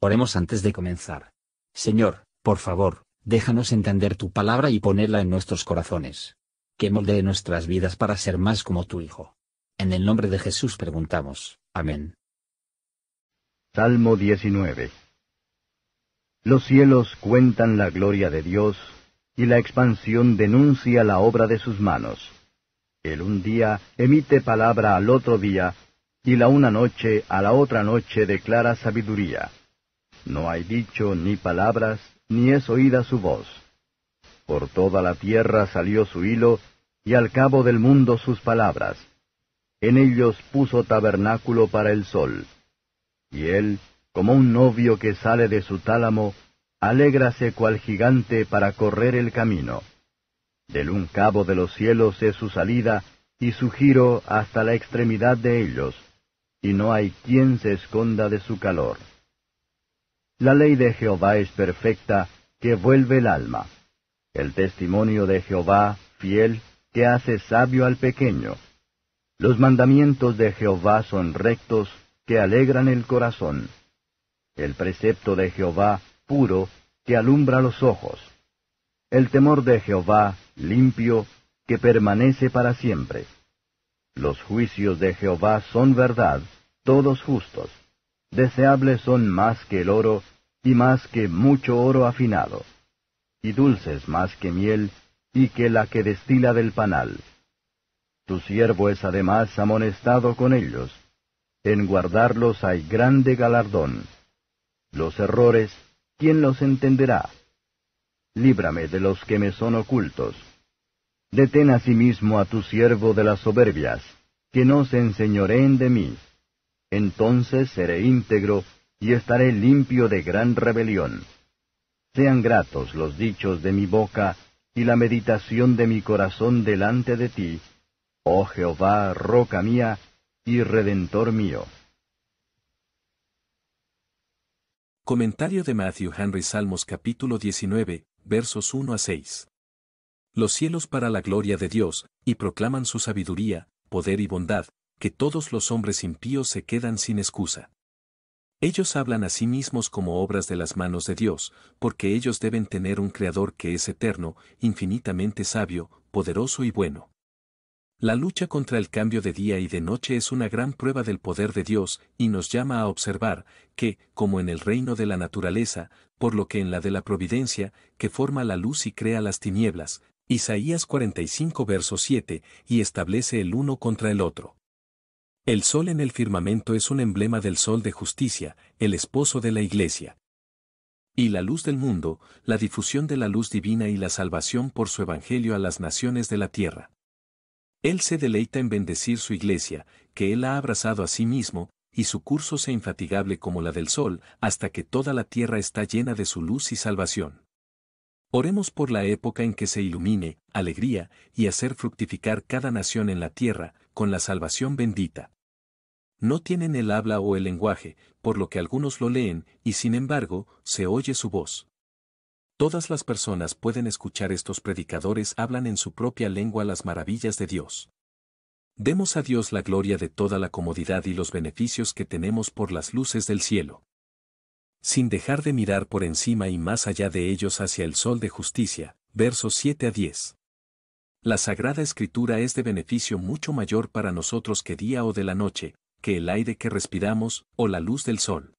Oremos antes de comenzar. Señor, por favor, déjanos entender tu palabra y ponerla en nuestros corazones. Que moldee nuestras vidas para ser más como tu Hijo. En el nombre de Jesús preguntamos. Amén. Salmo 19 Los cielos cuentan la gloria de Dios, y la expansión denuncia la obra de sus manos. El un día emite palabra al otro día, y la una noche a la otra noche declara sabiduría. No hay dicho ni palabras, ni es oída su voz. Por toda la tierra salió su hilo, y al cabo del mundo sus palabras. En ellos puso tabernáculo para el sol. Y él, como un novio que sale de su tálamo, alégrase cual gigante para correr el camino. Del un cabo de los cielos es su salida, y su giro hasta la extremidad de ellos, y no hay quien se esconda de su calor. La ley de Jehová es perfecta, que vuelve el alma. El testimonio de Jehová, fiel, que hace sabio al pequeño. Los mandamientos de Jehová son rectos, que alegran el corazón. El precepto de Jehová, puro, que alumbra los ojos. El temor de Jehová, limpio, que permanece para siempre. Los juicios de Jehová son verdad, todos justos. Deseables son más que el oro, y más que mucho oro afinado, y dulces más que miel, y que la que destila del panal. Tu siervo es además amonestado con ellos. En guardarlos hay grande galardón. Los errores, ¿quién los entenderá? Líbrame de los que me son ocultos. Detén asimismo a tu siervo de las soberbias, que no se enseñoreen de mí. Entonces seré íntegro y estaré limpio de gran rebelión. Sean gratos los dichos de mi boca y la meditación de mi corazón delante de ti, oh Jehová, roca mía y redentor mío. Comentario de Matthew Henry Salmos capítulo 19, versos 1 a 6. Los cielos para la gloria de Dios, y proclaman su sabiduría, poder y bondad, que todos los hombres impíos se quedan sin excusa. Ellos hablan a sí mismos como obras de las manos de Dios, porque ellos deben tener un Creador que es eterno, infinitamente sabio, poderoso y bueno. La lucha contra el cambio de día y de noche es una gran prueba del poder de Dios y nos llama a observar que, como en el reino de la naturaleza, por lo que en la de la providencia, que forma la luz y crea las tinieblas, Isaías 45 verso 7, y establece el uno contra el otro. El sol en el firmamento es un emblema del sol de justicia, el esposo de la iglesia. Y la luz del mundo, la difusión de la luz divina y la salvación por su evangelio a las naciones de la tierra. Él se deleita en bendecir su iglesia, que él ha abrazado a sí mismo, y su curso sea infatigable como la del sol, hasta que toda la tierra está llena de su luz y salvación. Oremos por la época en que se ilumine, alegría, y hacer fructificar cada nación en la tierra, con la salvación bendita. No tienen el habla o el lenguaje, por lo que algunos lo leen, y sin embargo, se oye su voz. Todas las personas pueden escuchar estos predicadores hablan en su propia lengua las maravillas de Dios. Demos a Dios la gloria de toda la comodidad y los beneficios que tenemos por las luces del cielo. Sin dejar de mirar por encima y más allá de ellos hacia el sol de justicia, versos 7 a 10. La Sagrada Escritura es de beneficio mucho mayor para nosotros que día o de la noche, que el aire que respiramos, o la luz del sol.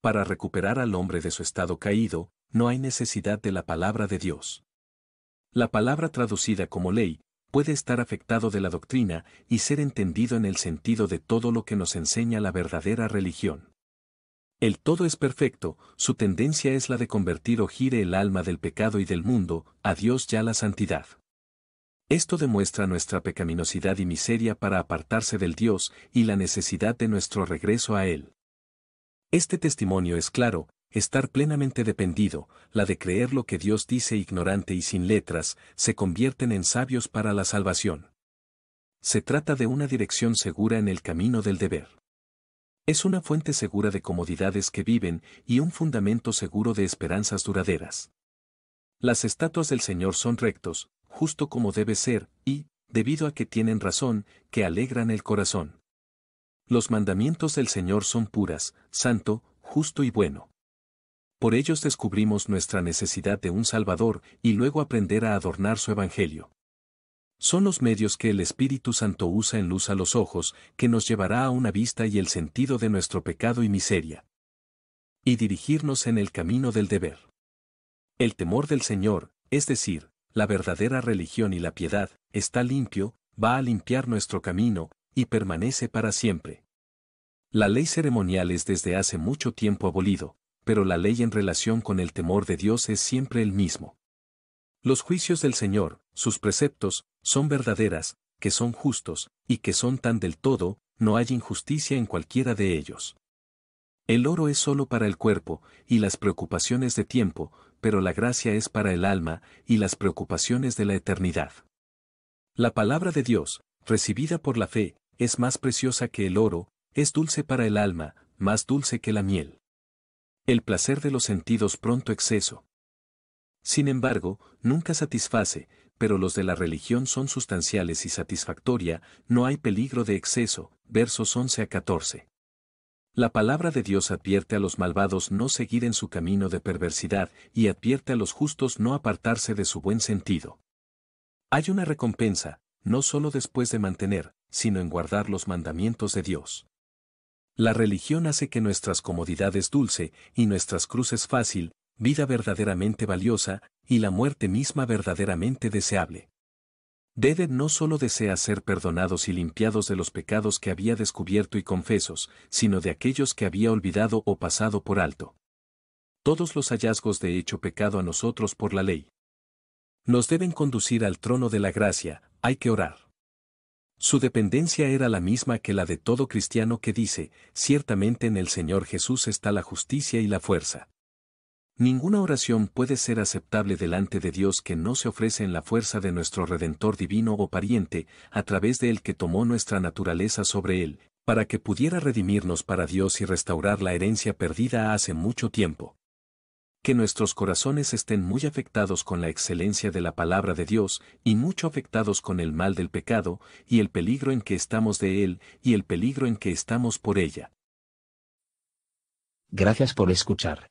Para recuperar al hombre de su estado caído, no hay necesidad de la palabra de Dios. La palabra traducida como ley, puede estar afectado de la doctrina y ser entendido en el sentido de todo lo que nos enseña la verdadera religión. El todo es perfecto, su tendencia es la de convertir o gire el alma del pecado y del mundo, a Dios ya la santidad. Esto demuestra nuestra pecaminosidad y miseria para apartarse del Dios y la necesidad de nuestro regreso a Él. Este testimonio es claro, estar plenamente dependido, la de creer lo que Dios dice ignorante y sin letras, se convierten en sabios para la salvación. Se trata de una dirección segura en el camino del deber. Es una fuente segura de comodidades que viven y un fundamento seguro de esperanzas duraderas. Las estatuas del Señor son rectos, justo como debe ser, y, debido a que tienen razón, que alegran el corazón. Los mandamientos del Señor son puras, santo, justo y bueno. Por ellos descubrimos nuestra necesidad de un Salvador y luego aprender a adornar su Evangelio. Son los medios que el Espíritu Santo usa en luz a los ojos, que nos llevará a una vista y el sentido de nuestro pecado y miseria. Y dirigirnos en el camino del deber. El temor del Señor, es decir, la verdadera religión y la piedad, está limpio, va a limpiar nuestro camino, y permanece para siempre. La ley ceremonial es desde hace mucho tiempo abolido, pero la ley en relación con el temor de Dios es siempre el mismo. Los juicios del Señor, sus preceptos, son verdaderas, que son justos, y que son tan del todo, no hay injusticia en cualquiera de ellos. El oro es solo para el cuerpo, y las preocupaciones de tiempo, pero la gracia es para el alma, y las preocupaciones de la eternidad. La palabra de Dios, recibida por la fe, es más preciosa que el oro, es dulce para el alma, más dulce que la miel. El placer de los sentidos pronto exceso. Sin embargo, nunca satisface, pero los de la religión son sustanciales y satisfactoria, no hay peligro de exceso, versos 11 a 14. La palabra de Dios advierte a los malvados no seguir en su camino de perversidad y advierte a los justos no apartarse de su buen sentido. Hay una recompensa, no solo después de mantener, sino en guardar los mandamientos de Dios. La religión hace que nuestras comodidades dulce y nuestras cruces fácil, vida verdaderamente valiosa y la muerte misma verdaderamente deseable. Deded no solo desea ser perdonados y limpiados de los pecados que había descubierto y confesos, sino de aquellos que había olvidado o pasado por alto. Todos los hallazgos de hecho pecado a nosotros por la ley. Nos deben conducir al trono de la gracia, hay que orar. Su dependencia era la misma que la de todo cristiano que dice, ciertamente en el Señor Jesús está la justicia y la fuerza. Ninguna oración puede ser aceptable delante de Dios que no se ofrece en la fuerza de nuestro Redentor divino o pariente, a través de él que tomó nuestra naturaleza sobre él, para que pudiera redimirnos para Dios y restaurar la herencia perdida hace mucho tiempo. Que nuestros corazones estén muy afectados con la excelencia de la palabra de Dios, y mucho afectados con el mal del pecado, y el peligro en que estamos de él, y el peligro en que estamos por ella. Gracias por escuchar.